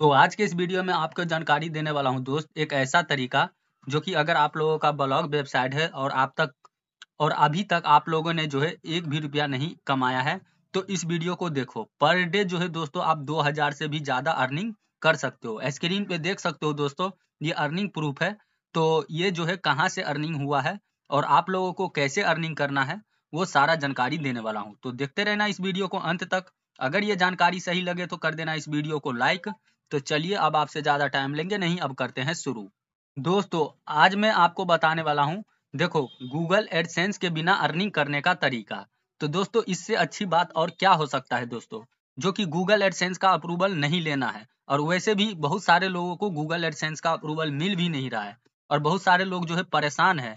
तो आज के इस वीडियो में आपको जानकारी देने वाला हूं दोस्त एक ऐसा तरीका जो कि अगर आप लोगों का ब्लॉग वेबसाइट है और आप तक और अभी तक आप लोगों ने जो है एक भी रुपया नहीं कमाया है तो इस वीडियो को देखो पर डे जो है दोस्तों आप 2000 से भी ज्यादा अर्निंग कर सकते हो स्क्रीन पे देख सकते हो दोस्तों ये अर्निंग प्रूफ है तो ये जो है कहाँ से अर्निंग हुआ है और आप लोगों को कैसे अर्निंग करना है वो सारा जानकारी देने वाला हूँ तो देखते रहना इस वीडियो को अंत तक अगर ये जानकारी सही लगे तो कर देना इस वीडियो को लाइक तो चलिए अब आपसे ज़्यादा टाइम लेंगे नहीं अब करते हैं शुरू दोस्तों आज मैं आपको बताने वाला हूँ देखो गूगल एडसेंस के बिना अर्निंग करने का तरीका तो दोस्तों इससे अच्छी बात और क्या हो सकता है दोस्तों जो कि गूगल एडसेंस का अप्रूवल नहीं लेना है और वैसे भी बहुत सारे लोगों को गूगल एडसेंस का अप्रूवल मिल भी नहीं रहा है और बहुत सारे लोग जो है परेशान है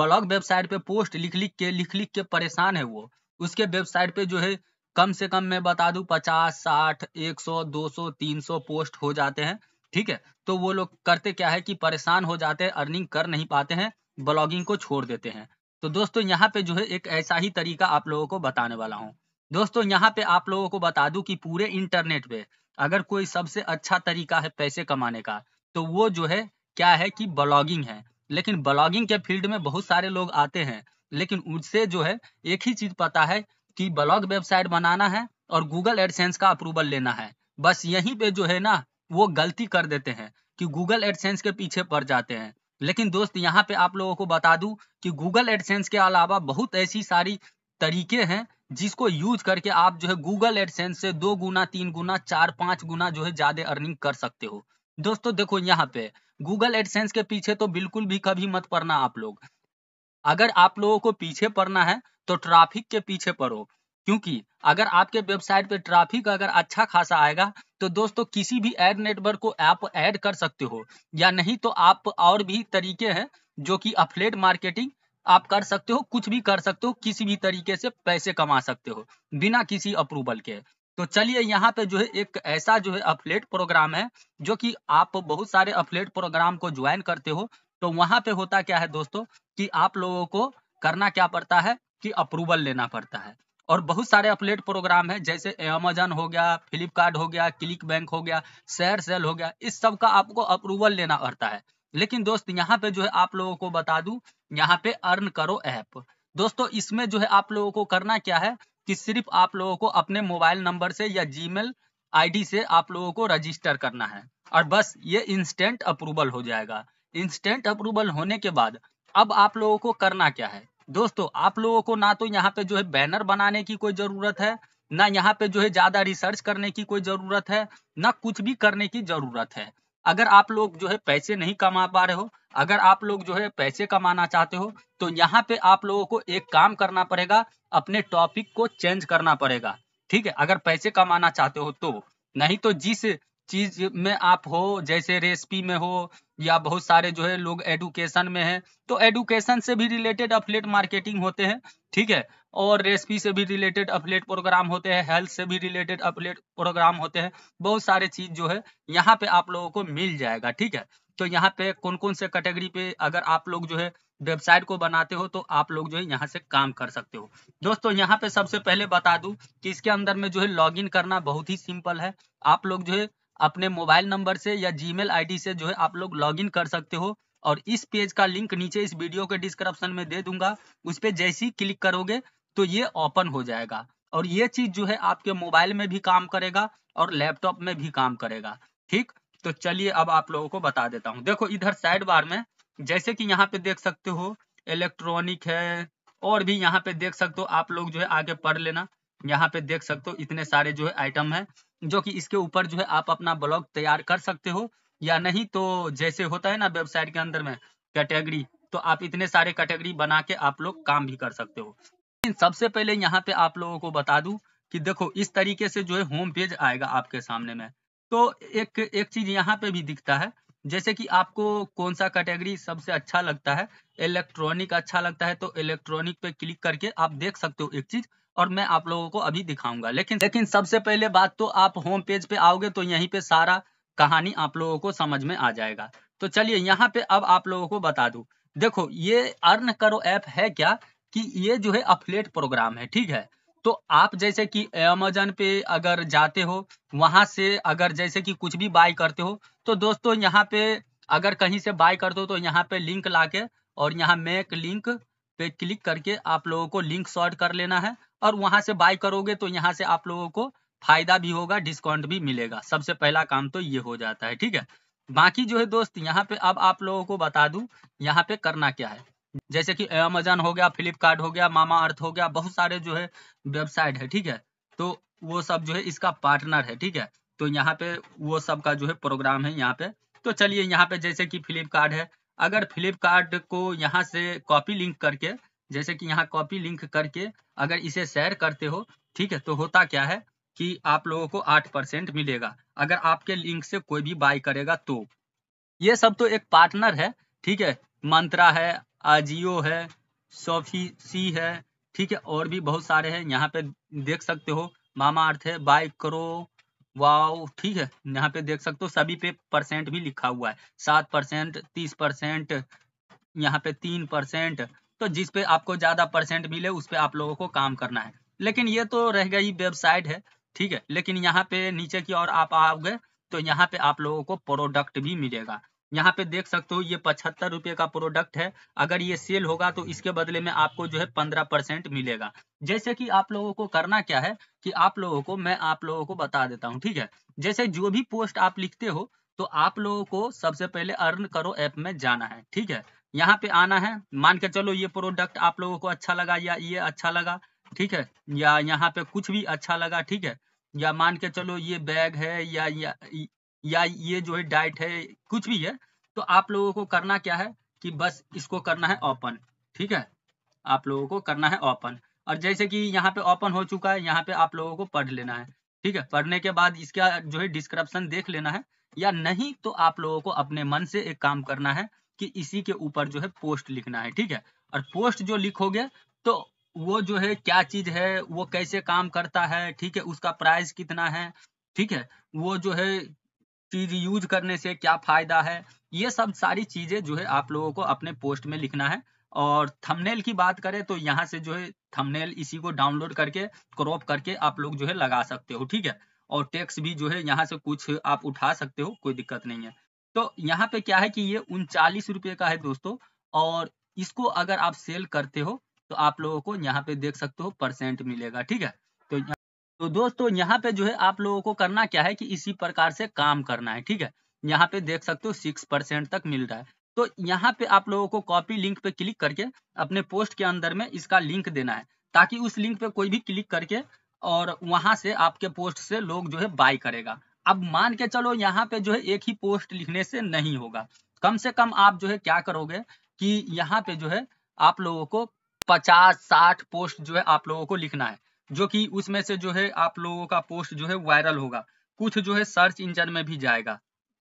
ब्लॉग वेबसाइट पे पोस्ट लिख लिख के लिख लिख के परेशान है वो उसके वेबसाइट पे जो है कम से कम मैं बता दूं पचास साठ एक सौ दो सौ तीन सौ पोस्ट हो जाते हैं ठीक है तो वो लोग करते क्या है कि परेशान हो जाते हैं अर्निंग कर नहीं पाते हैं ब्लॉगिंग को छोड़ देते हैं तो दोस्तों यहाँ पे जो है एक ऐसा ही तरीका आप लोगों को बताने वाला हूँ दोस्तों यहाँ पे आप लोगों को बता दू की पूरे इंटरनेट पे अगर कोई सबसे अच्छा तरीका है पैसे कमाने का तो वो जो है क्या है कि ब्लॉगिंग है लेकिन ब्लॉगिंग के फील्ड में बहुत सारे लोग आते हैं लेकिन उनसे जो है एक ही चीज पता है कि ब्लॉग वेबसाइट बनाना है और गूगल एडसेंस का अप्रूवल लेना है बस यहीं पे जो है ना वो गलती कर देते हैं कि गूगल एडसेंस के पीछे पड़ जाते हैं लेकिन दोस्त यहाँ पे आप लोगों को बता दू की गूगल एडसेंस के अलावा बहुत ऐसी सारी तरीके हैं जिसको यूज करके आप जो है गूगल एडसेंस से दो गुना तीन गुना चार पांच गुना जो है ज्यादा अर्निंग कर सकते हो दोस्तों देखो यहाँ पे गूगल एडसेंस के पीछे तो बिल्कुल भी कभी मत पड़ना आप लोग अगर आप लोगों को पीछे पड़ना है तो ट्रैफिक के पीछे पड़ो क्योंकि अगर आपके वेबसाइट पे ट्रैफिक अगर अच्छा खासा आएगा तो दोस्तों किसी भी एड नेटवर्क को आप ऐड कर सकते हो या नहीं तो आप और भी तरीके हैं जो कि अफलेट मार्केटिंग आप कर सकते हो कुछ भी कर सकते हो किसी भी तरीके से पैसे कमा सकते हो बिना किसी अप्रूवल के तो चलिए यहाँ पे जो है एक ऐसा जो है अफलेट प्रोग्राम है जो कि आप बहुत सारे अफलेट प्रोग्राम को ज्वाइन करते हो तो वहां पे होता क्या है दोस्तों कि आप लोगों को करना क्या पड़ता है कि अप्रूवल लेना पड़ता है और बहुत सारे अपलेट प्रोग्राम है जैसे अमेजन हो गया फ्लिपकार्ट हो गया क्लिक बैंक हो गया शेयर सेल हो गया इस सब का आपको अप्रूवल लेना पड़ता है लेकिन दोस्त यहाँ पे जो है आप लोगों को बता दू यहाँ पे अर्न करो ऐप दोस्तों इसमें जो है आप लोगों को करना क्या है कि सिर्फ आप लोगों को अपने मोबाइल नंबर से या जीमेल आईडी से आप लोगों को रजिस्टर करना है और बस ये इंस्टेंट अप्रूवल हो जाएगा इंस्टेंट अप्रूवल होने के बाद अब आप लोगों को करना क्या है दोस्तों आप लोगों को ना तो यहाँ पे जो है बैनर बनाने की कोई जरूरत है ना यहाँ पे जो है ज्यादा रिसर्च करने की कोई जरूरत है ना कुछ भी करने की जरूरत है अगर आप लोग जो है पैसे नहीं कमा पा रहे हो अगर आप लोग जो है पैसे कमाना चाहते हो तो यहाँ पे आप लोगों को एक काम करना पड़ेगा अपने टॉपिक को चेंज करना पड़ेगा ठीक है अगर पैसे कमाना चाहते हो तो नहीं तो जिस चीज में आप हो जैसे रेसिपी में हो या बहुत सारे जो है लोग एडुकेशन में हैं तो एडुकेशन से भी रिलेटेड अपलेट मार्केटिंग होते हैं ठीक है और रेसिपी से भी रिलेटेड अपलेट प्रोग्राम होते हैं हेल्थ से भी रिलेटेड अपलेट प्रोग्राम होते हैं बहुत सारे चीज जो है यहाँ पे आप लोगों को मिल जाएगा ठीक है तो यहाँ पे कौन कौन से कैटेगरी पे अगर आप लोग जो है वेबसाइट को बनाते हो तो आप लोग जो है यहाँ से काम कर सकते हो दोस्तों यहाँ पे सबसे पहले बता दू कि इसके अंदर में जो है लॉगिन करना बहुत ही सिंपल है आप लोग जो है अपने मोबाइल नंबर से या जी मेल से जो है आप लोग लॉग कर सकते हो और इस पेज का लिंक नीचे इस वीडियो के डिस्क्रिप्शन में दे दूंगा उस पर जैसे ही क्लिक करोगे तो ये ओपन हो जाएगा और ये चीज जो है आपके मोबाइल में भी काम करेगा और लैपटॉप में भी काम करेगा ठीक तो चलिए अब आप लोगों को बता देता हूँ देखो इधर साइड बार में जैसे कि यहाँ पे देख सकते हो इलेक्ट्रॉनिक है और भी यहाँ पे देख सकते हो आप लोग जो है आगे पढ़ लेना यहाँ पे देख सकते हो इतने सारे जो है आइटम है जो कि इसके ऊपर जो है आप अपना ब्लॉग तैयार कर सकते हो या नहीं तो जैसे होता है ना वेबसाइट के अंदर में कैटेगरी तो आप इतने सारे कैटेगरी बना के आप लोग काम भी कर सकते हो लेकिन सबसे पहले यहाँ पे आप लोगों को बता दू की देखो इस तरीके से जो है होम पेज आएगा आपके सामने में तो एक एक चीज यहाँ पे भी दिखता है जैसे कि आपको कौन सा कैटेगरी सबसे अच्छा लगता है इलेक्ट्रॉनिक अच्छा लगता है तो इलेक्ट्रॉनिक पे क्लिक करके आप देख सकते हो एक चीज और मैं आप लोगों को अभी दिखाऊंगा लेकिन लेकिन सबसे पहले बात तो आप होम पेज पे आओगे तो यहीं पे सारा कहानी आप लोगों को समझ में आ जाएगा तो चलिए यहाँ पे अब आप लोगों को बता दू देखो ये अर्न करो ऐप है क्या कि ये जो है अपलेट प्रोग्राम है ठीक है तो आप जैसे कि अमेजन पे अगर जाते हो वहां से अगर जैसे कि कुछ भी बाय करते हो तो दोस्तों यहाँ पे अगर कहीं से बाय करते हो तो यहाँ पे लिंक लाके और यहाँ मेक लिंक पे क्लिक करके आप लोगों को लिंक शॉर्ट कर लेना है और वहां से बाय करोगे तो यहाँ से आप लोगों को फायदा भी होगा डिस्काउंट भी मिलेगा सबसे पहला काम तो ये हो जाता है ठीक है बाकी जो है दोस्त यहाँ पे अब आप लोगों को बता दू यहाँ पे करना क्या है जैसे कि अमेजोन हो गया फ्लिपकार्ट हो गया मामा अर्थ हो गया बहुत सारे जो है वेबसाइट है ठीक है तो वो सब जो है इसका पार्टनर है ठीक है तो यहाँ पे वो सब का जो है प्रोग्राम है यहाँ पे तो चलिए यहाँ पे जैसे कि फ्लिपकार्ट है अगर फ्लिपकार्ट को यहाँ से कॉपी लिंक करके जैसे कि यहाँ कॉपी लिंक करके अगर इसे शेयर करते हो ठीक है तो होता क्या है कि आप लोगों को आठ परसेंट मिलेगा अगर आपके लिंक से कोई भी बाय करेगा तो ये सब तो एक पार्टनर है ठीक है मंत्रा है आजियो है सोफी सी है ठीक है और भी बहुत सारे हैं यहाँ पे देख सकते हो मामा अर्थ है बाय करो वाओ ठीक है यहाँ पे देख सकते हो सभी पे परसेंट भी लिखा हुआ है सात परसेंट तीस परसेंट यहाँ पे तीन परसेंट तो जिस पे आपको ज्यादा परसेंट मिले उस पे आप लोगों को काम करना है लेकिन ये तो रह गई वेबसाइट है ठीक है लेकिन यहाँ पे नीचे की ओर आप आओगे तो यहाँ पे आप लोगों को प्रोडक्ट भी मिलेगा यहाँ पे देख सकते हो ये पचहत्तर रुपये का प्रोडक्ट है अगर ये सेल होगा तो इसके बदले में आपको जो है पंद्रह परसेंट मिलेगा जैसे कि आप लोगों को करना क्या है कि आप लोगों को मैं आप लोगों को बता देता हूँ ठीक है जैसे जो भी पोस्ट आप लिखते हो तो आप लोगों को सबसे पहले अर्न करो ऐप में जाना है ठीक है यहाँ पे आना है मान के चलो ये प्रोडक्ट आप लोगों को अच्छा लगा या ये अच्छा लगा ठीक है या यहाँ पे कुछ भी अच्छा लगा ठीक है या मान के चलो ये बैग है या या, या ये जो है डाइट है कुछ भी है तो आप लोगों को करना क्या है कि बस इसको करना है ओपन ठीक है आप लोगों को करना है ओपन और जैसे कि यहाँ पे ओपन हो चुका है यहाँ पे आप लोगों को पढ़ लेना है ठीक है पढ़ने के बाद इसका जो है डिस्क्रिप्शन देख लेना है या नहीं तो आप लोगों को अपने मन से एक काम करना है कि इसी के ऊपर जो है पोस्ट लिखना है ठीक है और पोस्ट जो लिखोगे तो वो जो है क्या चीज है वो कैसे काम करता है ठीक है उसका प्राइस कितना है ठीक है वो जो है चीज यूज करने से क्या फायदा है ये सब सारी चीजें जो है आप लोगों को अपने पोस्ट में लिखना है और थंबनेल की बात करें तो यहाँ से जो है थंबनेल इसी को डाउनलोड करके क्रॉप करके आप लोग जो है लगा सकते हो ठीक है और टेक्स्ट भी जो है यहाँ से कुछ आप उठा सकते हो कोई दिक्कत नहीं है तो यहाँ पे क्या है कि ये उनचालीस रुपये का है दोस्तों और इसको अगर आप सेल करते हो तो आप लोगों को यहाँ पे देख सकते हो परसेंट मिलेगा ठीक है तो तो दोस्तों यहाँ पे जो है आप लोगों को करना क्या है कि इसी प्रकार से काम करना है ठीक है यहाँ पे देख सकते हो सिक्स परसेंट तक मिल रहा है तो यहाँ पे आप लोगों को कॉपी लिंक पे क्लिक करके अपने पोस्ट के अंदर में इसका लिंक देना है ताकि उस लिंक पे कोई भी क्लिक करके और वहां से आपके पोस्ट से लोग जो है बाय करेगा अब मान के चलो यहाँ पे जो है एक ही पोस्ट लिखने से नहीं होगा कम से कम आप जो है क्या करोगे कि यहाँ पे जो है आप लोगों को पचास साठ पोस्ट जो है आप लोगों को लिखना है जो कि उसमें से जो है आप लोगों का पोस्ट जो है वायरल होगा कुछ जो है सर्च इंजन में भी जाएगा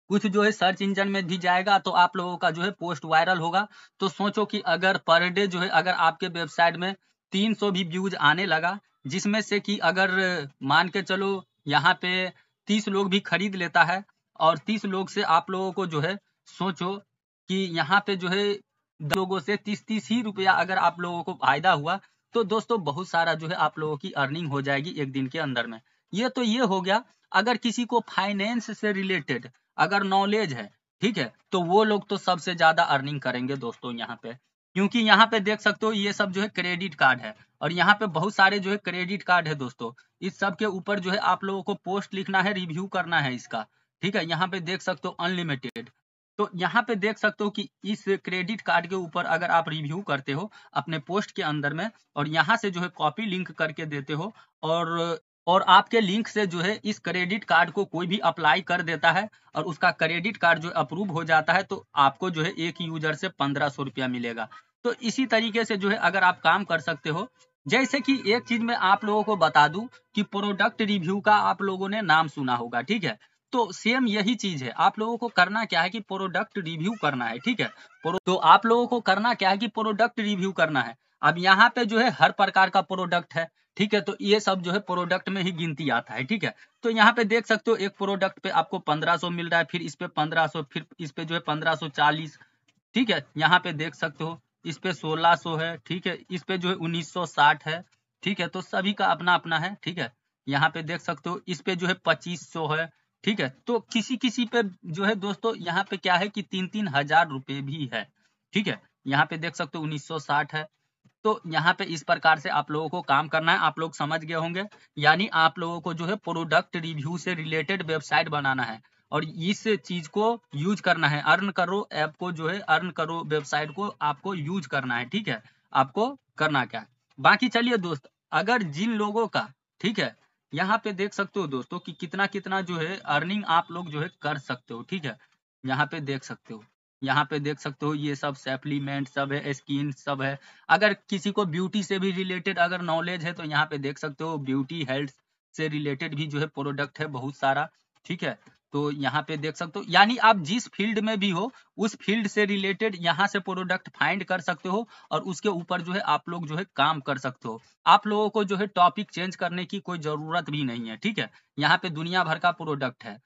कुछ जो है सर्च इंजन में भी जाएगा तो आप लोगों का जो है पोस्ट वायरल होगा तो सोचो कि अगर पर डे जो है अगर आपके वेबसाइट में सौ भी व्यूज आने लगा जिसमें से कि अगर मान के चलो यहाँ पे तीस लोग भी खरीद लेता है और तीस लोग से आप लोगों को जो है सोचो कि यहाँ पे जो है लोगों से तीस तीस ही रुपया अगर आप लोगों को फायदा हुआ तो दोस्तों बहुत सारा जो है आप लोगों की अर्निंग हो जाएगी एक दिन के अंदर में ये तो ये हो गया अगर किसी को फाइनेंस से रिलेटेड अगर नॉलेज है ठीक है तो वो लोग तो सबसे ज्यादा अर्निंग करेंगे दोस्तों यहाँ पे क्योंकि यहाँ पे देख सकते हो ये सब जो है क्रेडिट कार्ड है और यहाँ पे बहुत सारे जो है क्रेडिट कार्ड है दोस्तों इस सब के ऊपर जो है आप लोगों को पोस्ट लिखना है रिव्यू करना है इसका ठीक है यहाँ पे देख सकते हो अनलिमिटेड तो यहाँ पे देख सकते हो कि इस क्रेडिट कार्ड के ऊपर अगर आप रिव्यू करते हो अपने पोस्ट के अंदर में और यहाँ से जो है कॉपी लिंक करके देते हो और और आपके लिंक से जो है इस क्रेडिट कार्ड को कोई भी अप्लाई कर देता है और उसका क्रेडिट कार्ड जो अप्रूव हो जाता है तो आपको जो है एक यूजर से पंद्रह सौ रुपया मिलेगा तो इसी तरीके से जो है अगर आप काम कर सकते हो जैसे कि एक चीज मैं आप लोगों को बता दूं कि प्रोडक्ट रिव्यू का आप लोगों ने नाम सुना होगा ठीक है तो सेम यही चीज है आप लोगों को करना क्या है कि प्रोडक्ट रिव्यू करना है ठीक है तो आप लोगों को करना क्या है कि प्रोडक्ट रिव्यू करना है अब यहाँ पे जो है हर प्रकार का प्रोडक्ट है ठीक है तो ये सब जो है प्रोडक्ट में ही गिनती आता है ठीक है तो यहाँ पे देख सकते हो एक प्रोडक्ट पे आपको 1500 मिल रहा है फिर इस पे 1500 फिर इस पे जो है 1540 ठीक है यहाँ पे देख सकते हो इस पे 1600 है ठीक है इस पे जो है 1960 है ठीक है तो सभी का अपना अपना है ठीक है यहाँ पे देख सकते हो इस पे जो है सौ है ठीक है तो किसी किसी पे जो है दोस्तों यहाँ पे क्या है कि तीन तीन हजार रुपये भी है ठीक है यहाँ पे देख सकते हो साठ है तो यहाँ पे इस प्रकार से आप लोगों को काम करना है आप लोग समझ गए होंगे यानी आप लोगों को जो है प्रोडक्ट रिव्यू से रिलेटेड वेबसाइट बनाना है और इस चीज को यूज करना है अर्न करो ऐप को जो है अर्न करो वेबसाइट को आपको यूज करना है ठीक है आपको करना क्या है बाकी चलिए दोस्त अगर जिन लोगों का ठीक है यहाँ पे देख सकते हो दोस्तों कि कितना कितना जो है अर्निंग आप लोग जो है कर सकते हो ठीक है यहाँ पे देख सकते हो यहाँ पे देख सकते हो ये सब सप्लीमेंट सब है स्किन सब है अगर किसी को ब्यूटी से भी रिलेटेड अगर नॉलेज है तो यहाँ पे देख सकते हो ब्यूटी हेल्थ से रिलेटेड भी जो है प्रोडक्ट है बहुत सारा ठीक है तो यहाँ पे देख सकते हो यानी आप जिस फील्ड में भी हो उस फील्ड से रिलेटेड यहाँ से प्रोडक्ट फाइंड कर सकते हो और उसके ऊपर जो है आप लोग जो है काम कर सकते हो आप लोगों को जो है टॉपिक चेंज करने की कोई जरूरत भी नहीं है ठीक है यहाँ पे दुनिया भर का प्रोडक्ट है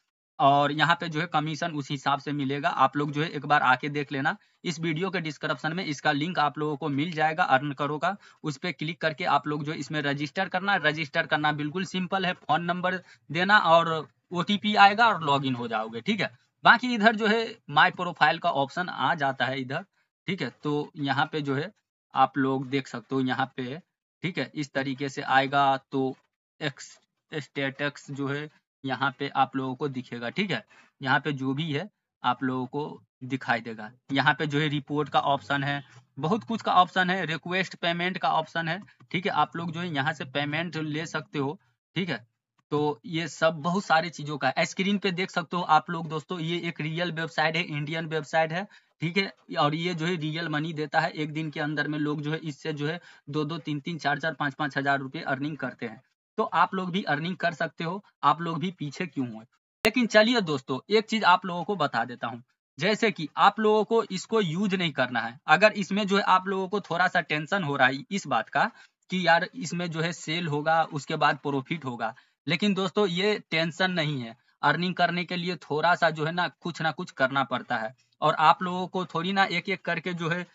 और यहाँ पे जो है कमीशन उस हिसाब से मिलेगा आप लोग जो है एक बार आके देख लेना इस वीडियो के डिस्क्रिप्शन में इसका लिंक आप लोगों को मिल जाएगा अर्न करो का उस पर क्लिक करके आप लोग जो इसमें रजिस्टर करना रजिस्टर करना बिल्कुल सिंपल है फोन नंबर देना और ओ आएगा और लॉग हो जाओगे ठीक है बाकी इधर जो है माई प्रोफाइल का ऑप्शन आ जाता है इधर ठीक है तो यहाँ पे जो है आप लोग देख सकते हो यहाँ पे ठीक है इस तरीके से आएगा तो एक्स स्टेटस जो है यहाँ पे आप लोगों को दिखेगा ठीक है यहाँ पे जो भी है आप लोगों को दिखाई देगा यहाँ पे जो है रिपोर्ट का ऑप्शन है बहुत कुछ का ऑप्शन है रिक्वेस्ट पेमेंट का ऑप्शन है ठीक है आप लोग जो है यहाँ से पेमेंट ले सकते हो ठीक है तो ये सब बहुत सारी चीजों का स्क्रीन पे देख सकते हो आप लोग दोस्तों ये एक रियल वेबसाइट है इंडियन वेबसाइट है ठीक है और ये जो है रियल मनी देता है एक दिन के अंदर में लोग जो है इससे जो है दो दो तीन तीन चार चार पाँच पाँच हजार रुपए अर्निंग करते हैं तो आप लोग भी अर्निंग कर सकते हो आप लोग भी पीछे क्यों हुए लेकिन चलिए दोस्तों एक चीज आप लोगों को बता देता हूँ जैसे कि आप लोगों को इसको यूज नहीं करना है अगर इसमें जो है आप लोगों को थोड़ा सा टेंशन हो रहा है इस बात का कि यार इसमें जो है सेल होगा उसके बाद प्रॉफिट होगा लेकिन दोस्तों ये टेंशन नहीं है अर्निंग करने के लिए थोड़ा सा जो है ना कुछ ना कुछ करना पड़ता है और आप लोगों को थोड़ी ना एक एक करके जो है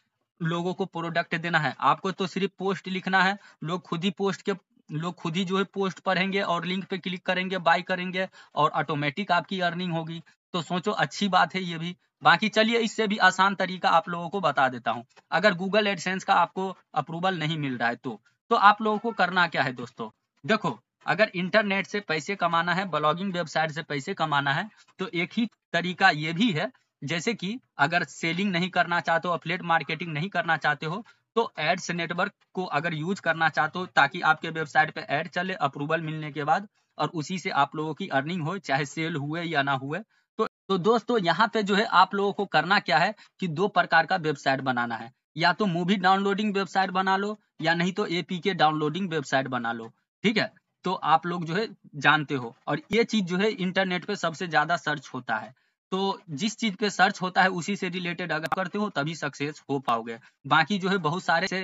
लोगों को प्रोडक्ट देना है आपको तो सिर्फ पोस्ट लिखना है लोग खुद ही पोस्ट के लोग खुद ही जो है पोस्ट पढ़ेंगे और लिंक पे क्लिक करेंगे बाय करेंगे और ऑटोमेटिक आपकी अर्निंग होगी तो सोचो अच्छी बात है ये भी बाकी चलिए इससे भी आसान तरीका आप लोगों को बता देता हूँ अगर गूगल एडसेंस का आपको अप्रूवल नहीं मिल रहा है तो तो आप लोगों को करना क्या है दोस्तों देखो अगर इंटरनेट से पैसे कमाना है ब्लॉगिंग वेबसाइट से पैसे कमाना है तो एक ही तरीका ये भी है जैसे कि अगर सेलिंग नहीं करना चाहते हो अपलेट मार्केटिंग नहीं करना चाहते हो तो एड्स नेटवर्क को अगर यूज करना चाहते हो ताकि आपके वेबसाइट पे एड चले अप्रूवल मिलने के बाद और उसी से आप लोगों की अर्निंग हो चाहे सेल हुए या ना हुए तो तो दोस्तों यहाँ पे जो है आप लोगों को करना क्या है कि दो प्रकार का वेबसाइट बनाना है या तो मूवी डाउनलोडिंग वेबसाइट बना लो या नहीं तो एपीके डाउनलोडिंग वेबसाइट बना लो ठीक है तो आप लोग जो है जानते हो और ये चीज जो है इंटरनेट पे सबसे ज्यादा सर्च होता है तो जिस चीज पे सर्च होता है उसी से रिलेटेड अगर करते हो तभी सक्सेस हो पाओगे बाकी जो है बहुत सारे से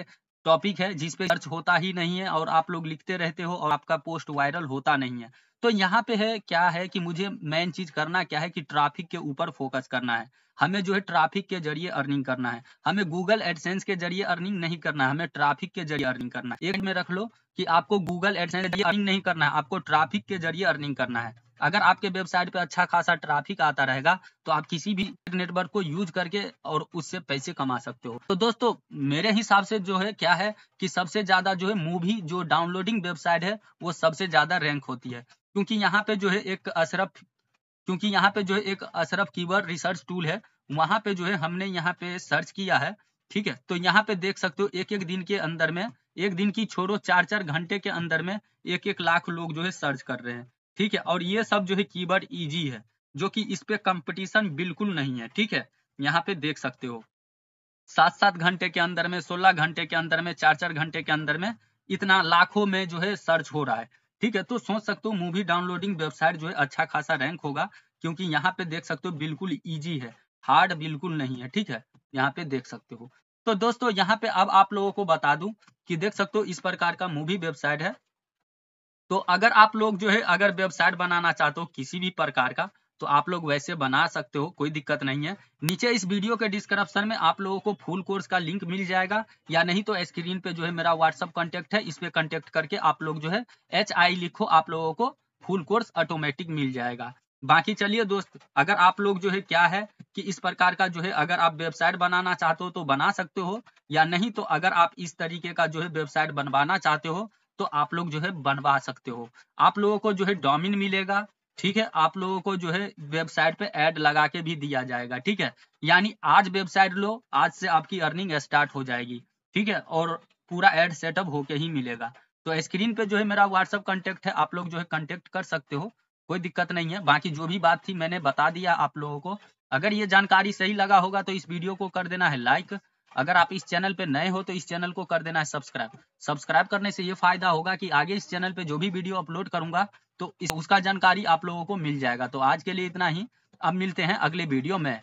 टॉपिक है जिस पे सर्च होता ही नहीं है और आप लोग लिखते रहते हो और आपका पोस्ट वायरल होता नहीं है तो यहाँ पे है क्या है कि मुझे मेन चीज करना क्या है कि ट्रैफिक के ऊपर फोकस करना है हमें जो है ट्रैफिक के जरिए अर्निंग करना है हमें गूगल एडसेंस के जरिए अर्निंग नहीं करना है हमें ट्रैफिक के जरिए अर्निंग करना है एक में रख लो कि आपको गूगल एडसेंस के जरिए अर्निंग नहीं करना है आपको ट्रैफिक के जरिए अर्निंग करना है अगर आपके वेबसाइट पे अच्छा खासा ट्रैफिक आता रहेगा तो आप किसी भी नेटवर्क को यूज करके और उससे पैसे कमा सकते हो तो दोस्तों मेरे हिसाब से जो है क्या है कि सबसे ज्यादा जो है मूवी जो डाउनलोडिंग वेबसाइट है वो सबसे ज्यादा रैंक होती है क्योंकि यहाँ पे जो है एक अशरफ क्योंकि यहाँ पे जो है एक अशरफ कीवर्ड रिसर्च टूल है वहां पे जो है हमने यहाँ पे सर्च किया है ठीक है तो यहाँ पे देख सकते हो एक एक दिन के अंदर में एक दिन की छोड़ो चार चार घंटे के अंदर में एक एक लाख लोग जो है सर्च कर रहे हैं ठीक है और ये सब जो है कीवर्ड इजी है जो कि इस पे कंपटीशन बिल्कुल नहीं है ठीक है यहाँ पे देख सकते हो सात सात घंटे के अंदर में सोलह घंटे के अंदर में चार चार घंटे के अंदर में इतना लाखों में जो है सर्च हो रहा है ठीक है तो सोच सकते हो मूवी डाउनलोडिंग वेबसाइट जो है अच्छा खासा रैंक होगा क्योंकि यहाँ पे देख सकते हो बिल्कुल ईजी है हार्ड बिल्कुल नहीं है ठीक है यहाँ पे देख सकते हो तो दोस्तों यहाँ पे अब आप लोगों को बता दूं कि देख सकते हो इस प्रकार का मूवी वेबसाइट है तो अगर आप लोग जो है अगर वेबसाइट बनाना चाहते हो किसी भी प्रकार का तो आप लोग वैसे बना सकते हो कोई दिक्कत नहीं है नीचे इस वीडियो के डिस्क्रिप्शन में आप लोगों को फुल कोर्स का लिंक मिल जाएगा या नहीं तो स्क्रीन पे जो है मेरा व्हाट्सअप कॉन्टेक्ट है इस पे कॉन्टेक्ट करके आप लोग जो है एच आई लिखो आप लोगों को फुल कोर्स ऑटोमेटिक मिल जाएगा बाकी चलिए दोस्त अगर आप लोग जो है क्या है कि इस प्रकार का जो है अगर आप वेबसाइट बनाना चाहते हो तो बना सकते हो या नहीं तो अगर आप इस तरीके का जो है वेबसाइट बनवाना चाहते हो तो आप लोग जो है बनवा सकते हो आप लोगों को जो है डोमिन मिलेगा ठीक है आप लोगों को जो है वेबसाइट पे ऐड लगा के भी दिया जाएगा ठीक है यानी आज वेबसाइट लो आज से आपकी अर्निंग स्टार्ट हो जाएगी ठीक है और पूरा एड सेटअप होके ही मिलेगा तो स्क्रीन पे जो है मेरा व्हाट्सअप कॉन्टेक्ट है आप लोग जो है कॉन्टेक्ट कर सकते हो कोई दिक्कत नहीं है बाकी जो भी बात थी मैंने बता दिया आप लोगों को अगर ये जानकारी सही लगा होगा तो इस वीडियो को कर देना है लाइक अगर आप इस चैनल पे नए हो तो इस चैनल को कर देना है सब्सक्राइब सब्सक्राइब करने से ये फायदा होगा कि आगे इस चैनल पे जो भी वीडियो अपलोड करूंगा तो इस, उसका जानकारी आप लोगों को मिल जाएगा तो आज के लिए इतना ही अब मिलते हैं अगले वीडियो में